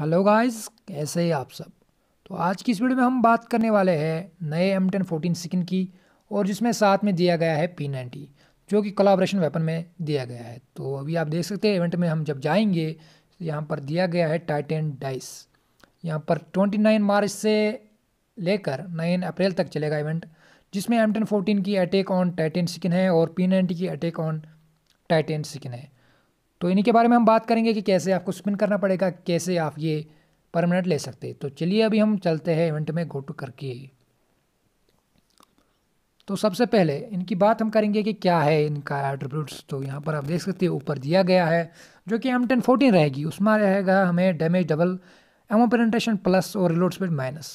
hello guys कैसे हैं आप सब तो आज की इस वीडियो में हम बात करने वाले हैं नए एम टेन फोर्टीन स्किन की और जिसमें साथ में दिया गया है पी नाइन्टी जो कि कोलाब्रेशन वेपन में दिया गया है तो अभी आप देख सकते हैं इवेंट में हम जब जाएंगे तो यहाँ पर दिया गया है टाइटन डाइस यहाँ पर ट्वेंटी नाइन मार्च से लेकर नाइन अप्रैल तक चलेगा इवेंट जिसमें एम टेन फोर्टीन की अटैक ऑन टाइटन सिकिन है और पी नाइन्टी की अटैक ऑन टाइटन सिकिन है तो इन्हीं के बारे में हम बात करेंगे कि कैसे आपको स्पिन करना पड़ेगा कैसे आप ये परमानेंट ले सकते तो चलिए अभी हम चलते हैं इवेंट में गो टू करके तो सबसे पहले इनकी बात हम करेंगे कि क्या है इनका एट्रीब्यूट्स तो यहाँ पर आप देख सकते हैं ऊपर दिया गया है जो कि एम टेन फोर्टीन रहेगी उसमें रहेगा हमें damage double ammo presentation plus और रिलोड स्पीड माइनस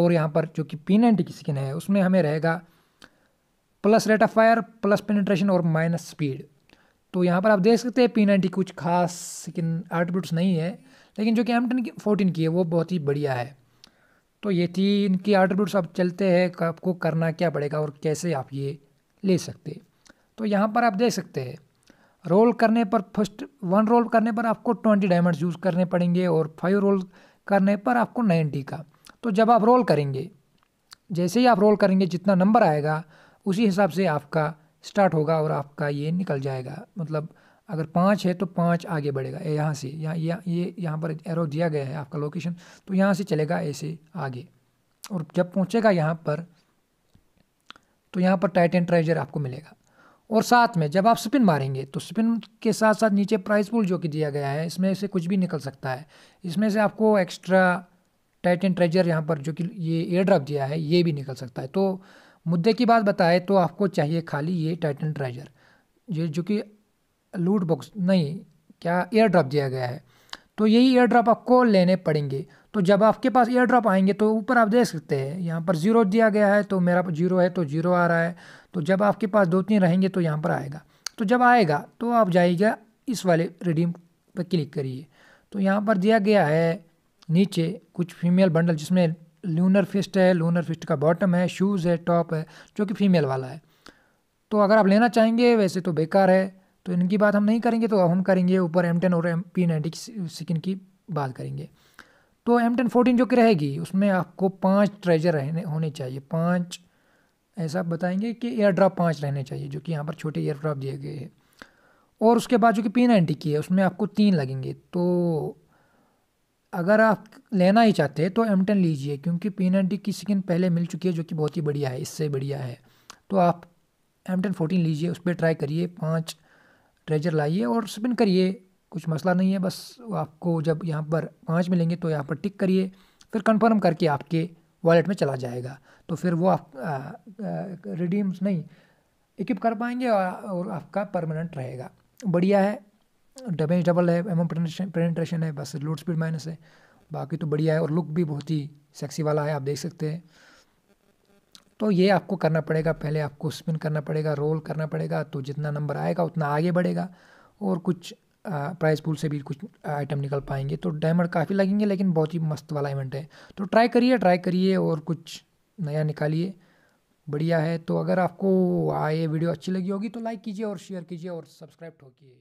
और यहाँ पर जो कि पी नाइनटी की स्किन है उसमें हमें रहेगा plus rate of fire plus penetration और माइनस स्पीड तो यहाँ पर आप देख सकते हैं पी नाइन्टी कुछ खास लेकिन आउटपुट्स नहीं है लेकिन जो कि एम टेन फोर्टीन की है वो बहुत ही बढ़िया है तो ये थी इनकी आउटपुट्स आप चलते हैं आपको करना क्या पड़ेगा और कैसे आप ये ले सकते तो यहाँ पर आप देख सकते हैं रोल करने पर फर्स्ट वन रोल करने पर आपको ट्वेंटी डायमंड्स यूज़ करने पड़ेंगे और फाइव रोल करने पर आपको नाइन्टी का तो जब आप रोल करेंगे जैसे ही आप रोल करेंगे जितना नंबर आएगा उसी हिसाब से आपका स्टार्ट होगा और आपका ये निकल जाएगा मतलब अगर पाँच है तो पाँच आगे बढ़ेगा यहाँ से यहाँ यह, ये यहाँ पर एरो दिया गया है आपका लोकेशन तो यहाँ से चलेगा ऐसे आगे और जब पहुँचेगा यहाँ पर तो यहाँ पर टाइटन ट्रेजर आपको मिलेगा और साथ में जब आप स्पिन मारेंगे तो स्पिन के साथ साथ नीचे प्राइस पुल जो कि दिया गया है इसमें से कुछ भी निकल सकता है इसमें से आपको एक्स्ट्रा टाइटन ट्रेजर यहाँ पर जो कि ये एयर ड्रॉप दिया है ये भी निकल सकता है तो मुद्दे की बात बताएं तो आपको चाहिए खाली ये टाइटन ट्रेजर ये जो कि लूट बॉक्स नहीं क्या एयर ड्रॉप दिया गया है तो यही एयर ड्रॉप आपको लेने पड़ेंगे तो जब आपके पास एयर ड्रॉप आएंगे तो ऊपर आप देख सकते हैं यहाँ पर जीरो दिया गया है तो मेरा जीरो है तो जीरो आ रहा है तो जब आपके पास दो तीन रहेंगे तो यहाँ पर आएगा तो जब आएगा तो आप जाइएगा इस वाले रिडीम पर क्लिक करिए तो यहाँ पर दिया गया है नीचे कुछ फीमेल बंडल जिसमें लूनर फिस्ट है लूनर फिस्ट का बॉटम है शूज़ है टॉप है जो कि फीमेल वाला है तो अगर आप लेना चाहेंगे वैसे तो बेकार है तो इनकी बात हम नहीं करेंगे तो हम करेंगे ऊपर एम और एम पी नाइन्टी सिकिन की बात करेंगे तो एम टेन जो कि रहेगी उसमें आपको पाँच ट्रेजर रहने होने चाहिए पाँच ऐसा बताएंगे कि एयर ड्रॉप पाँच रहने चाहिए जो कि यहाँ पर छोटे एयर ड्रॉप दिए गए हैं और उसके बाद जो कि पी नाइन्टी की है उसमें आपको तीन लगेंगे तो अगर आप लेना ही चाहते हैं तो एम टेन लीजिए क्योंकि पी नाइन्टी की स्किन पहले मिल चुकी है जो कि बहुत ही बढ़िया है इससे बढ़िया है तो आप एम टेन फोर्टीन लीजिए उस पर ट्राई करिए पाँच ट्रेजर लाइए और स्पिन करिए कुछ मसला नहीं है बस आपको जब यहाँ पर पाँच मिलेंगे तो यहाँ पर टिक करिए फिर कंफर्म करके आपके वॉलेट में चला जाएगा तो फिर वो आप रिडीम्स नहीं इक्विप कर पाएंगे और, और आपका परमानेंट रहेगा बढ़िया है डैमेज डबल है एम प्रेजेंटेशन है बस लोड स्पीड माइनस है बाकी तो बढ़िया है और लुक भी बहुत ही सेक्सी वाला है आप देख सकते हैं तो ये आपको करना पड़ेगा पहले आपको स्पिन करना पड़ेगा रोल करना पड़ेगा तो जितना नंबर आएगा उतना आगे बढ़ेगा और कुछ प्राइस पूल से भी कुछ आइटम निकल पाएंगे तो डायमंड काफ़ी लगेंगे लेकिन बहुत ही मस्त वाला इवेंट है तो ट्राई करिए ट्राई करिए और कुछ नया निकालिए बढ़िया है तो अगर आपको आए वीडियो अच्छी लगी होगी तो लाइक कीजिए और शेयर कीजिए और सब्सक्राइब ठोकिए